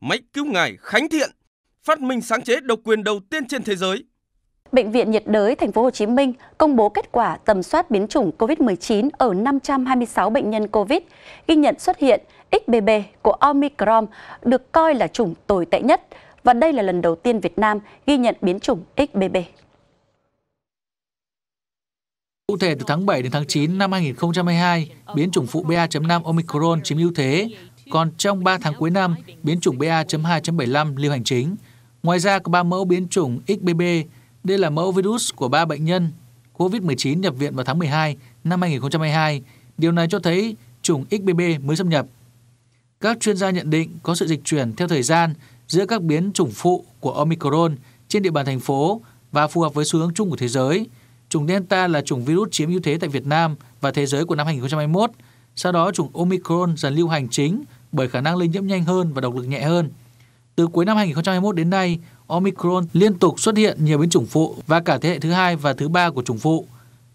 máy cứu ngài Khánh Thiện, phát minh sáng chế độc quyền đầu tiên trên thế giới. Bệnh viện nhiệt đới thành phố Hồ Chí Minh công bố kết quả tầm soát biến chủng COVID-19 ở 526 bệnh nhân COVID, ghi nhận xuất hiện XBB của Omicron được coi là chủng tồi tệ nhất và đây là lần đầu tiên Việt Nam ghi nhận biến chủng XBB. Cụ thể, từ tháng 7 đến tháng 9 năm 2022, biến chủng phụ BA.5 Omicron chiếm ưu thế còn trong 3 tháng cuối năm, biến chủng BA.2.75 lưu hành chính. Ngoài ra có 3 mẫu biến chủng XBB, đây là mẫu virus của 3 bệnh nhân COVID-19 nhập viện vào tháng 12 năm 2022. Điều này cho thấy chủng XBB mới xâm nhập. Các chuyên gia nhận định có sự dịch chuyển theo thời gian giữa các biến chủng phụ của Omicron trên địa bàn thành phố và phù hợp với xu hướng chung của thế giới. Chủng Delta là chủng virus chiếm ưu thế tại Việt Nam và thế giới của năm 2021. Sau đó, chủng Omicron dần lưu hành chính bởi khả năng lây nhiễm nhanh hơn và độc lực nhẹ hơn. Từ cuối năm 2021 đến nay, Omicron liên tục xuất hiện nhiều biến chủng phụ và cả thế hệ thứ hai và thứ ba của chủng phụ.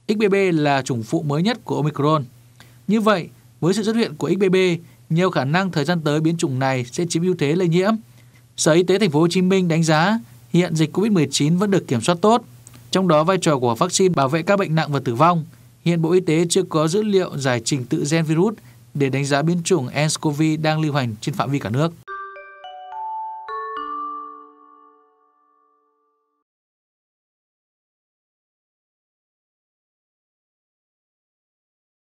XBB là chủng phụ mới nhất của Omicron. Như vậy, với sự xuất hiện của XBB, nhiều khả năng thời gian tới biến chủng này sẽ chiếm ưu thế lây nhiễm. Sở Y tế Thành phố Hồ Chí Minh đánh giá hiện dịch COVID-19 vẫn được kiểm soát tốt, trong đó vai trò của vaccine bảo vệ các bệnh nặng và tử vong. Hiện Bộ Y tế chưa có dữ liệu giải trình tự gen virus để đánh giá biến chủng ncov đang lưu hành trên phạm vi cả nước.